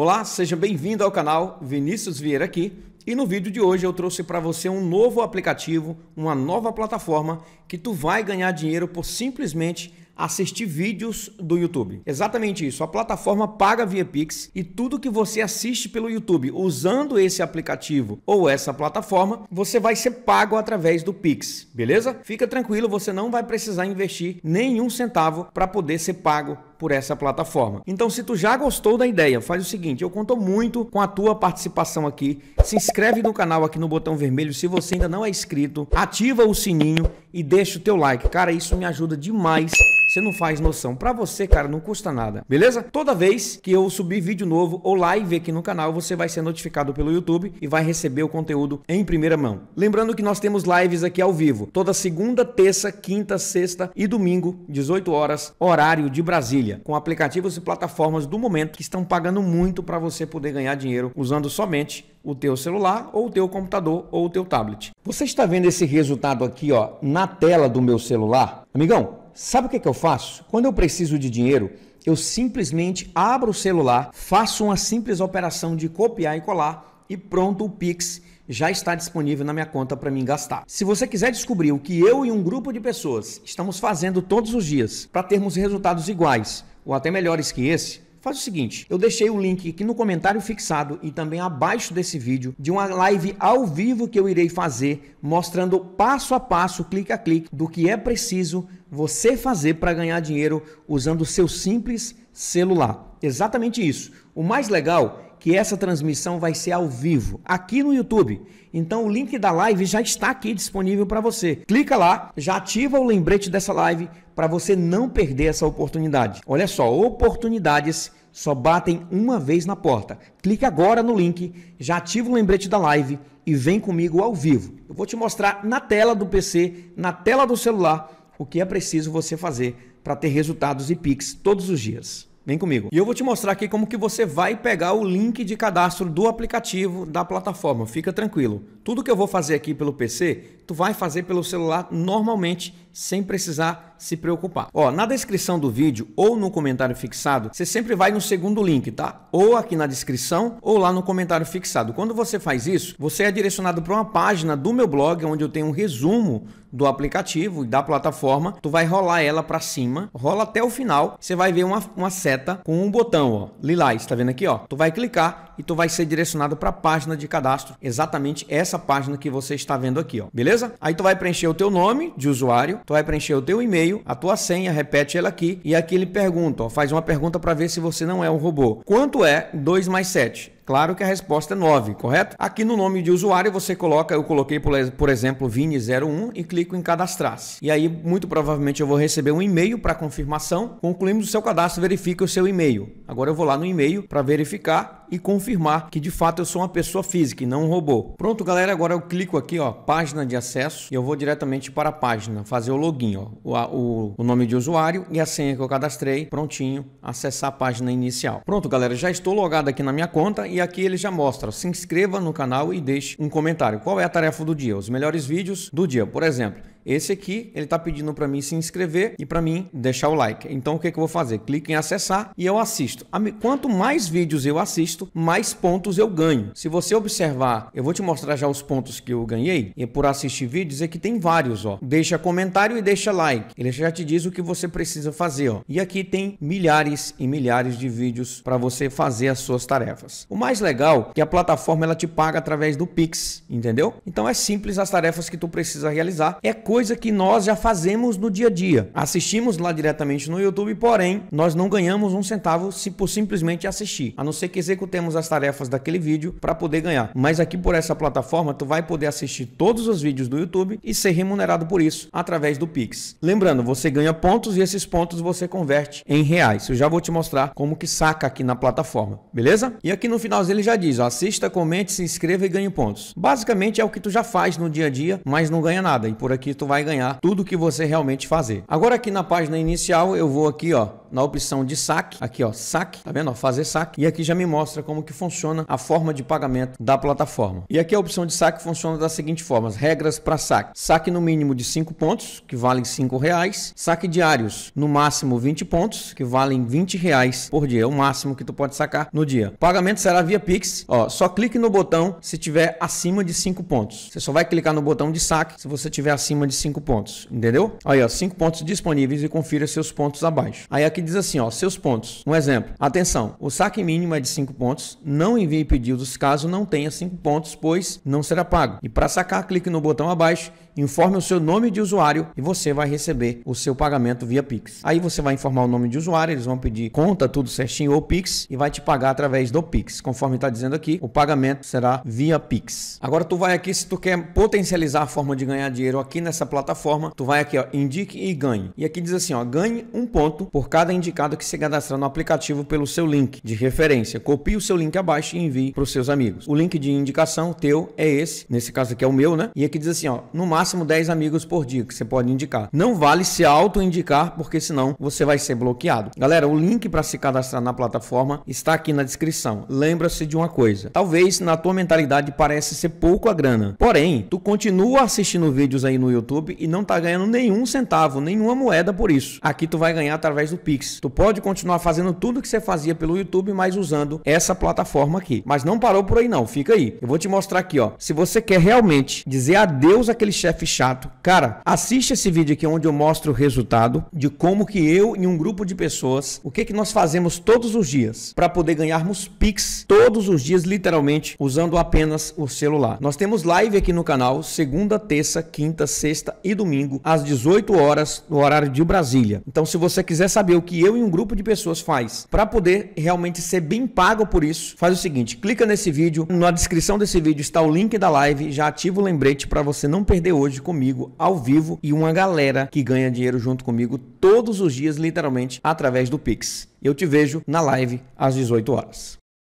Olá, seja bem-vindo ao canal Vinícius Vieira aqui. E no vídeo de hoje eu trouxe para você um novo aplicativo, uma nova plataforma que tu vai ganhar dinheiro por simplesmente assistir vídeos do YouTube. Exatamente isso. A plataforma paga via Pix e tudo que você assiste pelo YouTube usando esse aplicativo ou essa plataforma, você vai ser pago através do Pix, beleza? Fica tranquilo, você não vai precisar investir nenhum centavo para poder ser pago por essa plataforma. Então, se tu já gostou da ideia, faz o seguinte, eu conto muito com a tua participação aqui. Se inscreve no canal aqui no botão vermelho se você ainda não é inscrito, ativa o sininho e deixa o teu like. Cara, isso me ajuda demais você não faz noção. Para você, cara, não custa nada. Beleza? Toda vez que eu subir vídeo novo ou live aqui no canal, você vai ser notificado pelo YouTube e vai receber o conteúdo em primeira mão. Lembrando que nós temos lives aqui ao vivo, toda segunda, terça, quinta, sexta e domingo, 18 horas, horário de Brasília, com aplicativos e plataformas do momento que estão pagando muito para você poder ganhar dinheiro usando somente o teu celular ou o teu computador ou o teu tablet. Você está vendo esse resultado aqui, ó, na tela do meu celular? Amigão, sabe o que, que eu faço? Quando eu preciso de dinheiro, eu simplesmente abro o celular, faço uma simples operação de copiar e colar e pronto, o Pix já está disponível na minha conta para mim gastar. Se você quiser descobrir o que eu e um grupo de pessoas estamos fazendo todos os dias para termos resultados iguais ou até melhores que esse, Faz o seguinte, eu deixei o link aqui no comentário fixado e também abaixo desse vídeo de uma live ao vivo que eu irei fazer mostrando passo a passo, clique a clique, do que é preciso você fazer para ganhar dinheiro usando o seu simples celular. Exatamente isso. O mais legal que essa transmissão vai ser ao vivo aqui no YouTube. Então o link da live já está aqui disponível para você. Clica lá, já ativa o lembrete dessa live para você não perder essa oportunidade. Olha só, oportunidades só batem uma vez na porta. Clique agora no link, já ativa o lembrete da live e vem comigo ao vivo. Eu vou te mostrar na tela do PC, na tela do celular, o que é preciso você fazer para ter resultados e pics todos os dias. Vem comigo. E eu vou te mostrar aqui como que você vai pegar o link de cadastro do aplicativo da plataforma. Fica tranquilo. Tudo que eu vou fazer aqui pelo PC, tu vai fazer pelo celular normalmente sem precisar se preocupar. Ó, na descrição do vídeo ou no comentário fixado, você sempre vai no segundo link, tá? Ou aqui na descrição ou lá no comentário fixado. Quando você faz isso, você é direcionado para uma página do meu blog onde eu tenho um resumo do aplicativo e da plataforma. Tu vai rolar ela para cima, rola até o final, você vai ver uma, uma seta com um botão, ó, lilás, tá vendo aqui, ó? Tu vai clicar e tu vai ser direcionado para a página de cadastro, exatamente essa página que você está vendo aqui, ó. Beleza? Aí tu vai preencher o teu nome de usuário tu vai preencher o teu e-mail, a tua senha, repete ela aqui e aqui ele pergunta, ó, faz uma pergunta para ver se você não é um robô. Quanto é 2 mais 7? Claro que a resposta é 9, correto? Aqui no nome de usuário você coloca, eu coloquei por exemplo Vini01 e clico em cadastrar-se. E aí muito provavelmente eu vou receber um e-mail para confirmação. Concluímos o seu cadastro, verifique o seu e-mail. Agora eu vou lá no e-mail para verificar e confirmar que de fato eu sou uma pessoa física e não um robô. Pronto, galera, agora eu clico aqui, ó, página de acesso e eu vou diretamente para a página, fazer o login, ó, o, o, o nome de usuário e a senha que eu cadastrei, prontinho, acessar a página inicial. Pronto, galera, já estou logado aqui na minha conta e e aqui ele já mostra. Se inscreva no canal e deixe um comentário. Qual é a tarefa do dia? Os melhores vídeos do dia, por exemplo. Esse aqui, ele está pedindo para mim se inscrever e para mim deixar o like. Então, o que, que eu vou fazer? Clique em acessar e eu assisto. Quanto mais vídeos eu assisto, mais pontos eu ganho. Se você observar, eu vou te mostrar já os pontos que eu ganhei e por assistir vídeos, é que tem vários, ó. Deixa comentário e deixa like. Ele já te diz o que você precisa fazer, ó. E aqui tem milhares e milhares de vídeos para você fazer as suas tarefas. O mais legal é que a plataforma ela te paga através do Pix, entendeu? Então é simples as tarefas que tu precisa realizar. É coisa coisa que nós já fazemos no dia a dia. Assistimos lá diretamente no YouTube, porém, nós não ganhamos um centavo se por simplesmente assistir, a não ser que executemos as tarefas daquele vídeo para poder ganhar. Mas aqui por essa plataforma, tu vai poder assistir todos os vídeos do YouTube e ser remunerado por isso através do Pix. Lembrando, você ganha pontos e esses pontos você converte em reais. Eu já vou te mostrar como que saca aqui na plataforma, beleza? E aqui no finalzinho ele já diz, ó, assista, comente, se inscreva e ganhe pontos. Basicamente é o que tu já faz no dia a dia, mas não ganha nada. E por aqui tu vai ganhar tudo que você realmente fazer. Agora aqui na página inicial eu vou aqui ó na opção de saque, aqui ó, saque, tá vendo? Ó, fazer saque. E aqui já me mostra como que funciona a forma de pagamento da plataforma. E aqui a opção de saque funciona da seguinte forma, as regras para saque. Saque no mínimo de 5 pontos, que valem 5 reais. Saque diários, no máximo 20 pontos, que valem 20 reais por dia. É o máximo que tu pode sacar no dia. Pagamento será via Pix. Ó, só clique no botão se tiver acima de 5 pontos. Você só vai clicar no botão de saque se você tiver acima de 5 pontos, entendeu? Aí, ó, 5 pontos disponíveis e confira seus pontos abaixo. Aí aqui diz assim, ó, seus pontos. Um exemplo. Atenção, o saque mínimo é de 5 pontos. Não envie pedidos caso não tenha 5 pontos, pois não será pago. E para sacar, clique no botão abaixo, informe o seu nome de usuário e você vai receber o seu pagamento via Pix. Aí você vai informar o nome de usuário, eles vão pedir conta tudo certinho ou Pix e vai te pagar através do Pix. Conforme está dizendo aqui, o pagamento será via Pix. Agora tu vai aqui se tu quer potencializar a forma de ganhar dinheiro aqui nessa essa plataforma, tu vai aqui, ó, indique e ganhe. E aqui diz assim, ó, ganhe um ponto por cada indicado que se cadastrar no aplicativo pelo seu link de referência. Copie o seu link abaixo e envie para os seus amigos. O link de indicação teu é esse, nesse caso aqui é o meu, né? E aqui diz assim, ó, no máximo 10 amigos por dia que você pode indicar. Não vale se auto-indicar, porque senão você vai ser bloqueado. Galera, o link para se cadastrar na plataforma está aqui na descrição. Lembra-se de uma coisa. Talvez na tua mentalidade parece ser pouco a grana. Porém, tu continua assistindo vídeos aí no YouTube YouTube e não tá ganhando nenhum centavo, nenhuma moeda por isso. Aqui tu vai ganhar através do Pix. Tu pode continuar fazendo tudo que você fazia pelo YouTube, mas usando essa plataforma aqui. Mas não parou por aí não, fica aí. Eu vou te mostrar aqui, ó. Se você quer realmente dizer adeus àquele chefe chato, cara, assiste esse vídeo aqui onde eu mostro o resultado de como que eu e um grupo de pessoas, o que que nós fazemos todos os dias para poder ganharmos Pix todos os dias, literalmente, usando apenas o celular. Nós temos live aqui no canal, segunda, terça, quinta, sexta, sexta e domingo, às 18 horas, no horário de Brasília. Então, se você quiser saber o que eu e um grupo de pessoas faz para poder realmente ser bem pago por isso, faz o seguinte: clica nesse vídeo, na descrição desse vídeo está o link da live, já ativa o lembrete para você não perder hoje comigo ao vivo e uma galera que ganha dinheiro junto comigo todos os dias, literalmente, através do Pix. Eu te vejo na live às 18 horas.